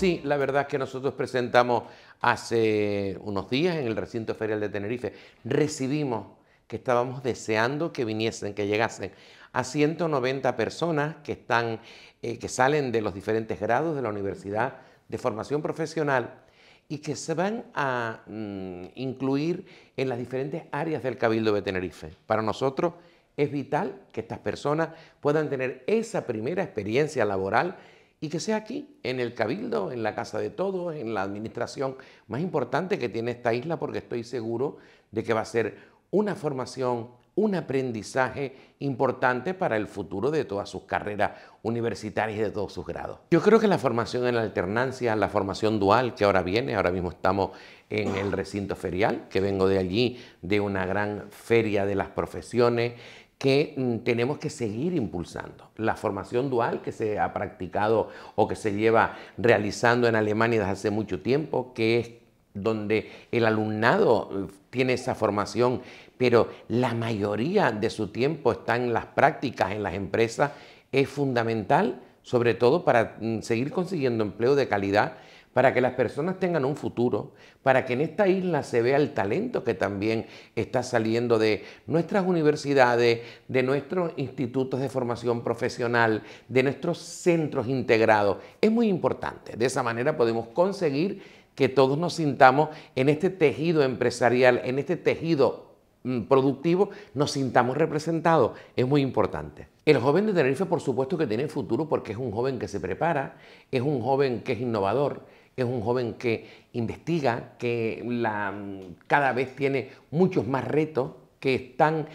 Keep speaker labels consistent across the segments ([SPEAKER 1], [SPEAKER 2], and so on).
[SPEAKER 1] Sí, la verdad es que nosotros presentamos hace unos días en el recinto ferial de Tenerife, recibimos que estábamos deseando que viniesen, que llegasen a 190 personas que, están, eh, que salen de los diferentes grados de la universidad de formación profesional y que se van a mm, incluir en las diferentes áreas del Cabildo de Tenerife. Para nosotros es vital que estas personas puedan tener esa primera experiencia laboral y que sea aquí, en el cabildo, en la casa de todos, en la administración más importante que tiene esta isla, porque estoy seguro de que va a ser una formación, un aprendizaje importante para el futuro de todas sus carreras universitarias y de todos sus grados. Yo creo que la formación en la alternancia, la formación dual que ahora viene, ahora mismo estamos en el recinto ferial, que vengo de allí, de una gran feria de las profesiones, que mm, tenemos que seguir impulsando. La formación dual que se ha practicado o que se lleva realizando en Alemania desde hace mucho tiempo, que es donde el alumnado eh, tiene esa formación, pero la mayoría de su tiempo está en las prácticas, en las empresas, es fundamental, sobre todo para mm, seguir consiguiendo empleo de calidad para que las personas tengan un futuro, para que en esta isla se vea el talento que también está saliendo de nuestras universidades, de nuestros institutos de formación profesional, de nuestros centros integrados. Es muy importante. De esa manera podemos conseguir que todos nos sintamos en este tejido empresarial, en este tejido mm, productivo, nos sintamos representados. Es muy importante. El joven de Tenerife, por supuesto que tiene futuro porque es un joven que se prepara, es un joven que es innovador, es un joven que investiga, que la, cada vez tiene muchos más retos que están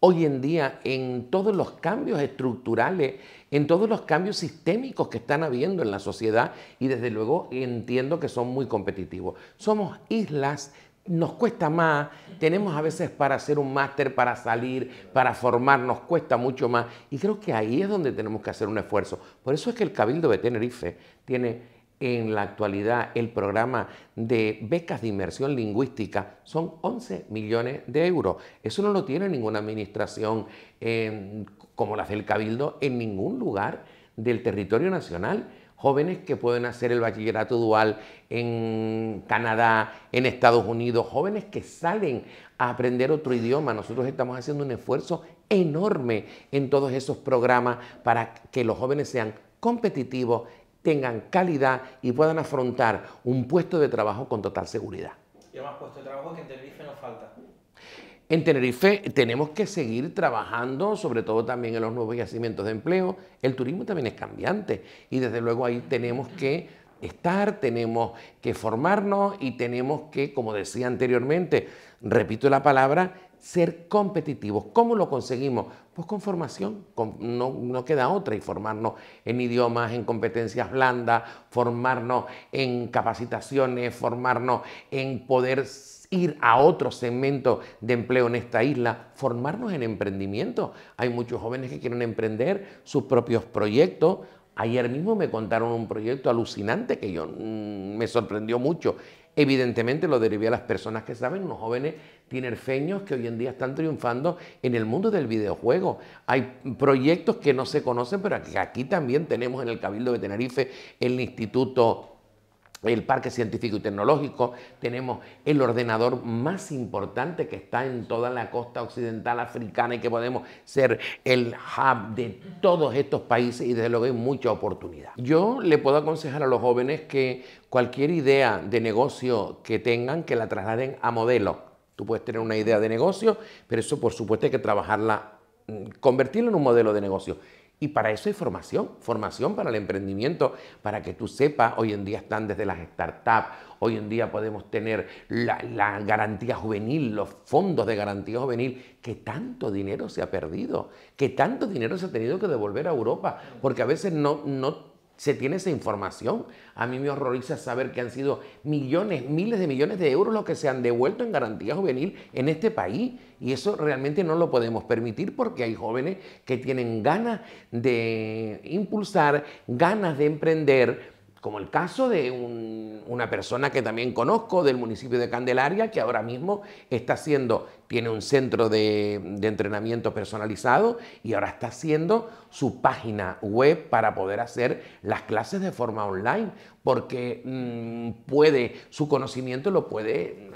[SPEAKER 1] hoy en día en todos los cambios estructurales, en todos los cambios sistémicos que están habiendo en la sociedad y desde luego entiendo que son muy competitivos. Somos islas, nos cuesta más, tenemos a veces para hacer un máster, para salir, para formarnos cuesta mucho más y creo que ahí es donde tenemos que hacer un esfuerzo. Por eso es que el Cabildo de Tenerife tiene en la actualidad el programa de becas de inmersión lingüística son 11 millones de euros. Eso no lo tiene ninguna administración eh, como las del Cabildo en ningún lugar del territorio nacional. Jóvenes que pueden hacer el bachillerato dual en Canadá, en Estados Unidos, jóvenes que salen a aprender otro idioma. Nosotros estamos haciendo un esfuerzo enorme en todos esos programas para que los jóvenes sean competitivos tengan calidad y puedan afrontar un puesto de trabajo con total seguridad. Y además puesto de trabajo que en Tenerife nos falta. En Tenerife tenemos que seguir trabajando, sobre todo también en los nuevos yacimientos de empleo. El turismo también es cambiante y desde luego ahí tenemos que estar, tenemos que formarnos y tenemos que, como decía anteriormente, repito la palabra, ser competitivos. ¿Cómo lo conseguimos? Pues con formación, no, queda otra, y formarnos en idiomas, en competencias blandas, formarnos en capacitaciones, formarnos en poder ir a otro segmento de empleo en esta isla, formarnos en emprendimiento. Hay muchos jóvenes que quieren emprender sus propios proyectos. Ayer mismo me contaron un proyecto alucinante que yo mm, me sorprendió mucho. Evidentemente lo derivé a las personas que saben, unos jóvenes tinerfeños que hoy en día están triunfando en el mundo del videojuego. Hay proyectos que no se conocen, pero aquí también tenemos en el Cabildo de Tenerife el Instituto el Parque Científico y Tecnológico, tenemos el ordenador más importante que está en toda la costa occidental africana y que podemos ser el hub de todos estos países y desde luego hay mucha oportunidad. Yo le puedo aconsejar a los jóvenes que cualquier idea de negocio que tengan, que la trasladen a modelo. Tú puedes tener una idea de negocio, pero eso por supuesto hay que trabajarla, mm, convertirla en un modelo de negocio. Y para eso hay formación, formación para el emprendimiento, para que tú sepas, hoy en día están desde las startups, hoy en día podemos tener la, garantía juvenil, los fondos de garantía juvenil, que tanto dinero se ha perdido, que tanto dinero se ha tenido que devolver a Europa, porque a veces no, no se tiene esa información. A mí me horroriza saber que han sido millones, miles de millones de euros los que se han devuelto en garantía juvenil en este país. Y eso realmente no lo podemos permitir porque hay jóvenes que tienen ganas de impulsar, ganas de emprender como el caso de una persona que también conozco del municipio de Candelaria, que ahora mismo está haciendo, tiene un centro de, entrenamiento personalizado y ahora está haciendo su página web para poder hacer las clases de forma online, porque mm, puede, su conocimiento lo puede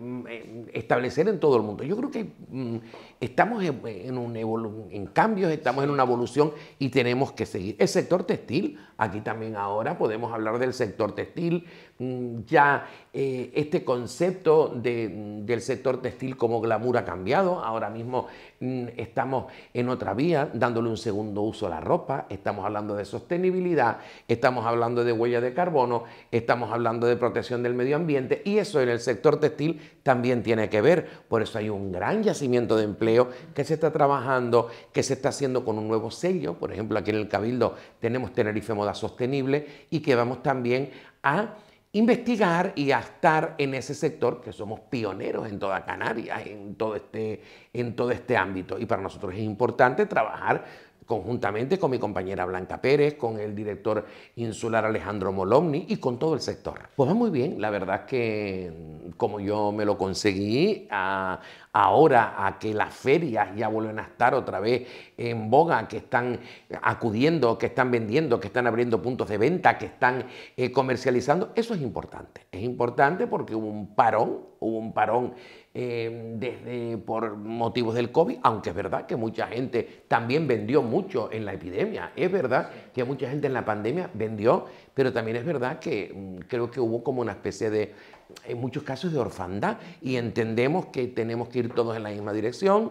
[SPEAKER 1] Mm, eh, establecer en todo el mundo. Yo creo que mm, estamos en, un en cambios, estamos en una evolución y tenemos que seguir. El sector textil, aquí también ahora podemos hablar del sector textil, mm, ya eh, este concepto del sector textil como glamour ha cambiado, ahora mismo estamos en otra vía, dándole un segundo uso a la ropa, estamos hablando de sostenibilidad, estamos hablando de huella de carbono, estamos hablando de protección del medio ambiente y eso en el sector textil también tiene que ver. Por eso hay un gran yacimiento de empleo que se está trabajando, que se está haciendo con un nuevo sello. Por ejemplo, aquí en el Cabildo tenemos Tenerife Moda Sostenible y que vamos también a investigar y a estar en ese sector que somos pioneros en toda Canarias, en todo este, en todo este ámbito. Y para nosotros es importante trabajar conjuntamente con mi compañera Blanca Pérez, con el director insular Alejandro Molomni y con todo el sector. Pues va muy bien, la verdad que mm, como yo me lo conseguí, ahora a que las ferias ya vuelven a estar otra vez en boga, que están acudiendo, que están vendiendo, que están abriendo puntos de venta, que están eh, comercializando, eso es importante. Es importante porque hubo un parón, hubo un parón Em, desde por motivos del COVID, aunque es verdad que mucha gente también vendió mucho en la epidemia, es verdad que mucha gente en la pandemia vendió, pero también es verdad que mm, creo que hubo como una especie de, en muchos casos, de orfandad y entendemos que tenemos que ir todos en la misma dirección,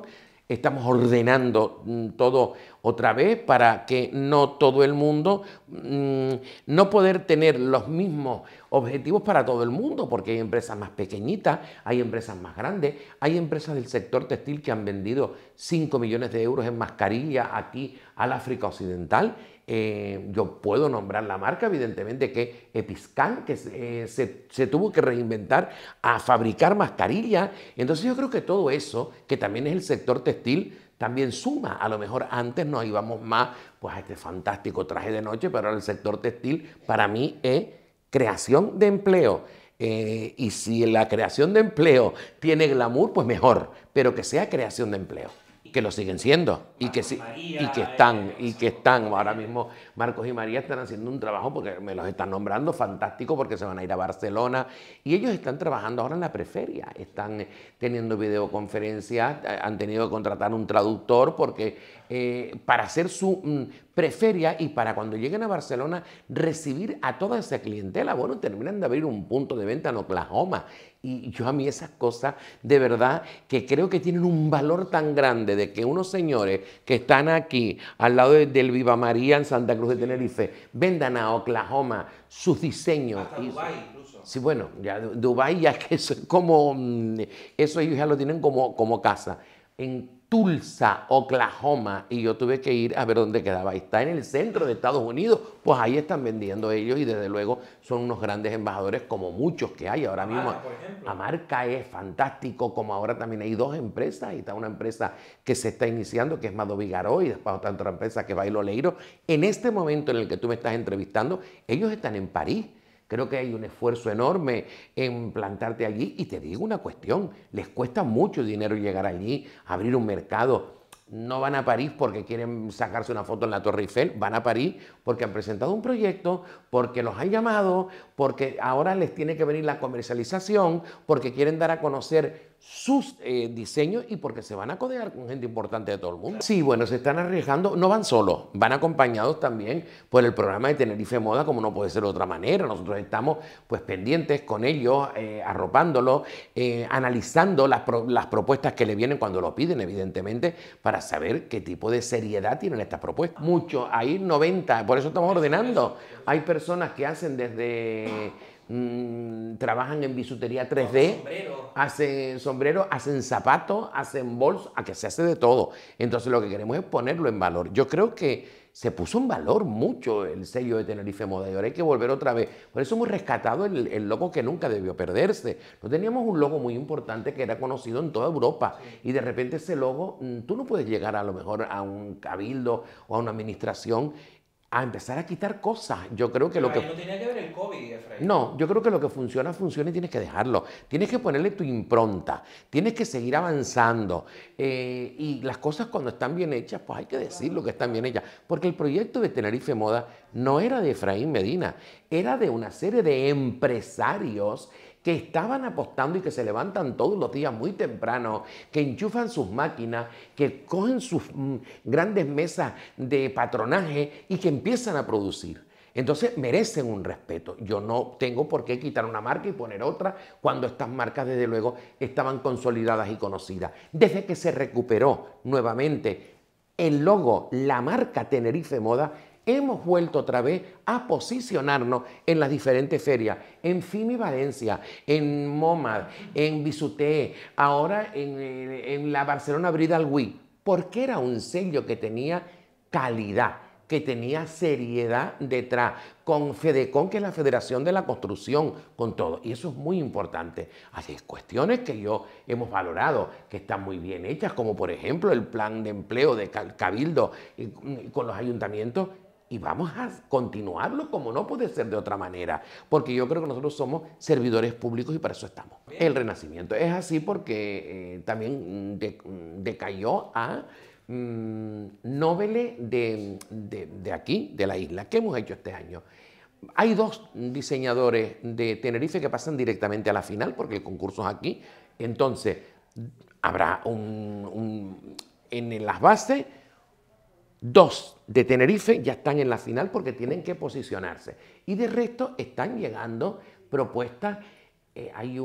[SPEAKER 1] estamos ordenando mm, todo otra vez para que no todo el mundo, mm, no poder tener los mismos objetivos para todo el mundo, porque hay empresas más pequeñitas, hay empresas más grandes, hay empresas del sector textil que han vendido 5 millones de euros en mascarilla aquí al África Occidental eh, yo puedo nombrar la marca, evidentemente, que Episcan que se, eh, tuvo que reinventar a fabricar mascarillas. Entonces yo creo que todo eso, que también es el sector textil, también suma. A lo mejor antes no íbamos más pues, a este fantástico traje de noche, pero el sector textil para mí es creación de empleo. Eh, y si la creación de empleo tiene glamour, pues mejor, pero que sea creación de empleo que lo siguen siendo y que, y que eh, están y que están ahora mismo Marcos y María están haciendo un trabajo porque me los están nombrando fantástico porque se van a ir a Barcelona y ellos están trabajando ahora en la preferia están teniendo videoconferencias eh, han tenido que contratar un traductor porque eh, para hacer su mm, preferia y para cuando lleguen a Barcelona recibir a toda esa clientela. Bueno, terminan de abrir un punto de venta en Oklahoma. Y yo a mí esas cosas de verdad que creo que tienen un valor tan grande de que unos señores que están aquí al lado del Viva María en Santa Cruz de Tenerife vendan a Oklahoma sus diseños. incluso. Sí, bueno, ya Dubai ya que eso es como, mm, eso ellos ya lo tienen como, como casa. En Tulsa, Oklahoma, y yo tuve que ir a ver dónde quedaba. Está en el centro de Estados Unidos, pues ahí están vendiendo ellos y desde luego son unos grandes embajadores como muchos que hay ahora mismo. la marca es fantástico, como ahora también hay dos empresas, y está una empresa que se está iniciando, que es Mado Vigaró, y después otra empresa que es Bailo Leiro. En este momento en el que tú me estás entrevistando, ellos están en París Creo que hay un esfuerzo enorme en plantarte allí. Y te digo una cuestión, les cuesta mucho dinero llegar allí, abrir un mercado. No van a París porque quieren sacarse una foto en la Torre Eiffel, van a París porque han presentado un proyecto, porque los han llamado, porque ahora les tiene que venir la comercialización, porque quieren dar a conocer sus eh, diseños y porque se van a codear con gente importante de todo el mundo. Sí, bueno, se están arriesgando, no van solos, van acompañados también por el programa de Tenerife Moda, como no puede ser de otra manera. Nosotros estamos pues pendientes con ellos, eh, arropándolo, arropándolos, eh, analizando las, las propuestas que le vienen cuando lo piden, evidentemente, para saber qué tipo de seriedad tienen estas propuestas. Mucho. hay 90, por eso estamos ordenando. Hay personas que hacen desde Mm, trabajan en bisutería 3D, hacen sombreros, hacen zapatos, hacen bolsos, a ah, que se hace de todo. Entonces lo que queremos es ponerlo en valor. Yo creo que se puso en valor mucho el sello de Tenerife Moda y ahora hay que volver otra vez. Por eso hemos rescatado el, logo que nunca debió perderse. No teníamos un logo muy importante que era conocido en toda Europa y de repente ese logo, mm, tú no puedes llegar a lo mejor a un cabildo o a una administración a empezar a quitar cosas. Yo creo que lo que... No tenía que ver el COVID, Efraín. No, yo creo que lo que funciona, funciona y tienes que dejarlo. Tienes que ponerle tu impronta, tienes que seguir avanzando. Eh, y las cosas cuando están bien hechas, pues hay que decir lo que están bien hechas. Porque el proyecto de Tenerife Moda no era de Efraín Medina, era de una serie de empresarios que estaban apostando y que se levantan todos los días muy temprano, que enchufan sus máquinas, que cogen sus mm, grandes mesas de patronaje y que empiezan a producir. Entonces merecen un respeto. Yo no tengo por qué quitar una marca y poner otra cuando estas marcas desde luego estaban consolidadas y conocidas. Desde que se recuperó nuevamente el logo, la marca Tenerife Moda hemos vuelto otra vez a posicionarnos en las diferentes ferias, en FIMI Valencia, en MOMAD, en Bisuté, ahora eh, en, la Barcelona Bridal Week, porque era un sello que tenía calidad, que tenía seriedad detrás, con FEDECON, que es la Federación de la Construcción, con todo. Y eso es muy importante. Hay cuestiones que yo hemos valorado, que están muy bien hechas, como por ejemplo el plan de empleo de Cabildo con los ayuntamientos, y vamos a continuarlo como no puede ser de otra manera, porque yo creo que nosotros somos servidores públicos y para eso estamos. El renacimiento es así porque eh, también decayó a mmm, de, aquí, de la isla. ¿Qué hemos hecho este año? Hay dos diseñadores de Tenerife que pasan directamente a la final porque el concurso es aquí. Entonces, habrá un en las bases Dos de Tenerife ya están en la final porque tienen que posicionarse. Y de resto están llegando propuestas, eh, hay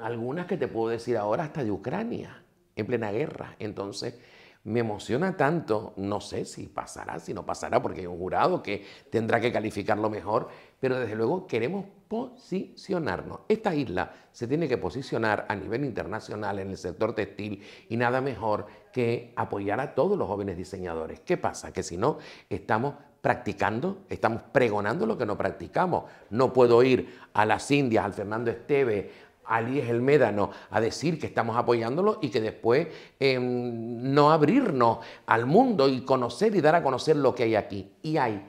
[SPEAKER 1] algunas que te puedo decir ahora, hasta de Ucrania, en plena guerra. Entonces, me emociona tanto, no sé si pasará, si no pasará, porque hay un jurado que tendrá que calificarlo mejor, pero desde luego queremos posicionarnos. Esta isla se tiene que posicionar a nivel internacional en el sector textil y nada mejor que apoyar a todos los jóvenes diseñadores. ¿Qué pasa? Que si no, estamos practicando, estamos pregonando lo que no practicamos. No puedo ir a las Indias, al Fernando Esteve, Ali es el médano, a decir que estamos apoyándolo y que después em, no abrirnos al mundo y conocer y dar a conocer lo que hay aquí. Y hay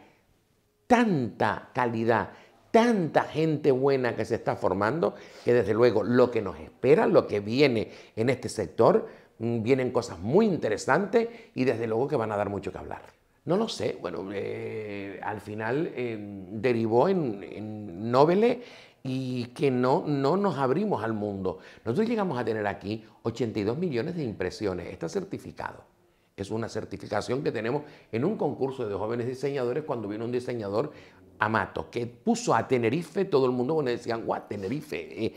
[SPEAKER 1] tanta calidad, tanta gente buena que se está formando, que desde luego lo que nos espera, lo que viene en este sector, mm, vienen cosas muy interesantes y desde luego que van a dar mucho que hablar. No lo sé, bueno, eh, al final em, derivó en, en y que no, no nos abrimos al mundo. Nosotros llegamos a tener aquí 82 millones de impresiones. Está certificado. Es una certificación que tenemos en un concurso de jóvenes diseñadores cuando vino un diseñador Amato, que puso a Tenerife, todo el mundo le decían, guau, Tenerife. Eh".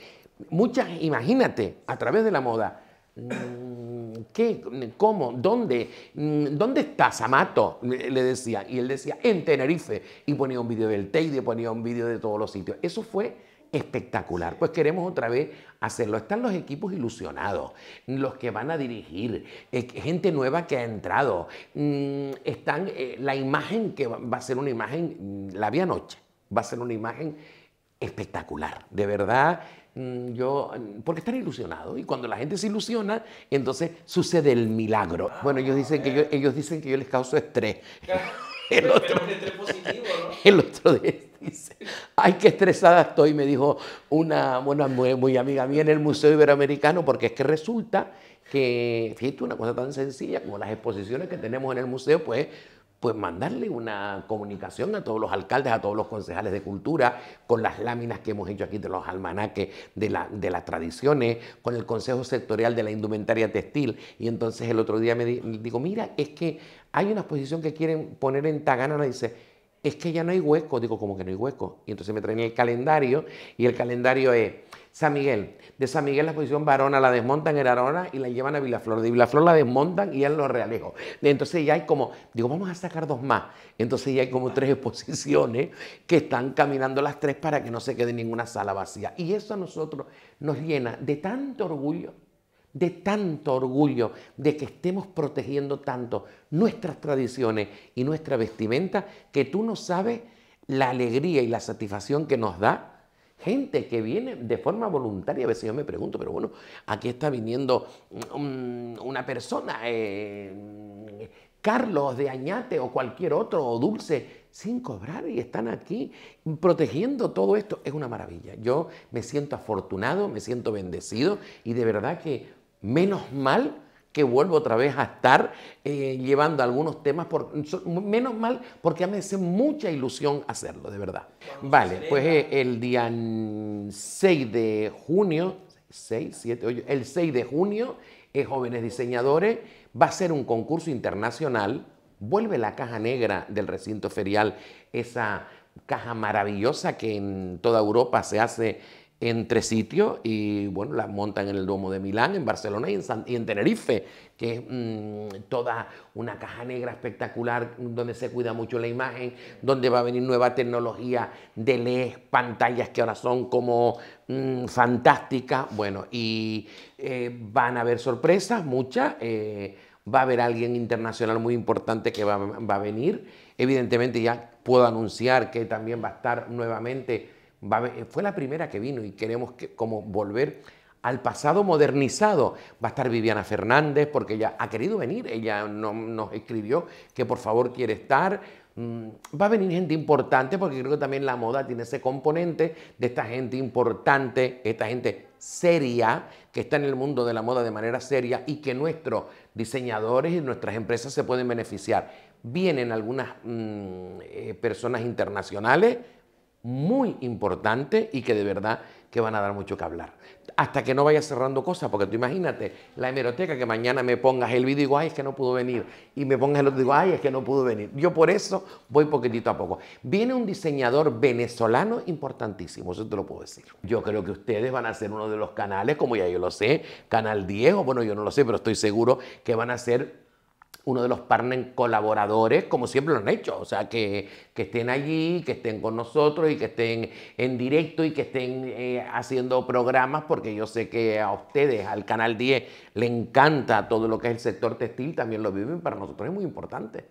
[SPEAKER 1] muchas, imagínate, a través de la moda, mm, ¿qué? ¿Cómo? ¿Dónde? Mm, ¿Dónde estás, Amato? Le decía. Y él decía, en Tenerife. Y ponía un vídeo del Teide, ponía un vídeo de todos los sitios. Eso fue espectacular. Pues queremos otra vez hacerlo. Están los equipos ilusionados, los que van a dirigir, eh, gente nueva que ha entrado. Mm, están eh, la imagen que va a ser una imagen, mm, la vía noche, va a ser una imagen espectacular. De verdad, mm, yo, porque están ilusionados y cuando la gente se ilusiona, entonces sucede el milagro. Bueno, ellos dicen que yo, ellos dicen que yo les causo estrés. el otro día dice, ay, qué estresada estoy, me dijo una, buena muy, amiga mía en el Museo Iberoamericano, porque es que resulta que, fíjate, una cosa tan sencilla como las exposiciones que tenemos en el museo, pues pues mandarle una comunicación a todos los alcaldes, a todos los concejales de cultura, con las láminas que hemos hecho aquí de los almanaques, de, de las tradiciones, con el Consejo Sectorial de la Indumentaria Textil. Y entonces el otro día me digo, mira, es que hay una exposición que quieren poner en Tagana, dice, es que ya no hay hueco. Digo, como que no hay hueco? Y entonces me traen el calendario y el calendario es San Miguel. De San Miguel la exposición varona la desmontan en Arona y la llevan a Vilaflor. De Vilaflor la desmontan y ya lo realejo. Entonces ya hay como, digo, vamos a sacar dos más. Entonces ya hay como tres exposiciones que están caminando las tres para que no se quede ninguna sala vacía. Y eso a nosotros nos llena de tanto orgullo de tanto orgullo de que estemos protegiendo tanto nuestras tradiciones y nuestra vestimenta que tú no sabes la alegría y la satisfacción que nos da gente que viene de forma voluntaria. A veces yo me pregunto, pero bueno, aquí está viniendo una persona, eh, Carlos de Añate o cualquier otro, o Dulce, sin cobrar y están aquí protegiendo todo esto. Es una maravilla. Yo me siento afortunado, me siento bendecido y de verdad que menos mal que vuelvo otra vez a estar eh, llevando algunos temas, menos mal, porque me hace mucha ilusión hacerlo, de verdad. Vale, pues eh, el día 6 de junio, 6, 7, 8, el 6 de junio, eh, Jóvenes Diseñadores va a ser un concurso internacional, vuelve la caja negra del recinto ferial, esa caja maravillosa que en toda Europa se hace entre sitios y bueno, las montan en el Duomo de Milán, en Barcelona y en, en Tenerife, que es mm, toda una caja negra espectacular donde se cuida mucho la imagen, donde va a venir nueva tecnología de LED, pantallas que ahora son como mm, fantásticas, bueno, y eh, van a haber sorpresas, muchas. Eh, va a haber alguien internacional muy importante que va, va, a venir. Evidentemente ya puedo anunciar que también va a estar nuevamente fue la primera que vino y queremos que, como volver al pasado modernizado. Va a estar Viviana Fernández porque ella ha querido venir, ella nos escribió que por favor quiere estar. Mm, va a venir gente importante porque creo que también la moda tiene ese componente de esta gente importante, esta gente seria, que está en el mundo de la moda de manera seria y que nuestros diseñadores y nuestras empresas se pueden beneficiar. Vienen algunas mm, eh, personas internacionales, muy importante y que de verdad que van a dar mucho que hablar. Hasta que no vaya cerrando cosas, porque tú imagínate la hemeroteca que mañana me pongas el vídeo y digo, ay, es que no pudo venir. Y me pongas el otro y digo, ay, es que no pudo venir. Yo por eso voy poquitito a poco. Viene un diseñador venezolano importantísimo, eso te lo puedo decir. Yo creo que ustedes van a ser uno de los canales, como ya yo lo sé, Canal 10, o bueno, yo no lo sé, pero estoy seguro que van a ser uno de los partners colaboradores, como siempre lo han hecho. O sea, que, estén allí, que estén con nosotros y que estén en directo y que estén eh, haciendo programas, porque yo sé que a ustedes, al Canal 10, le encanta todo lo que es el sector textil, también lo viven, para nosotros es muy importante.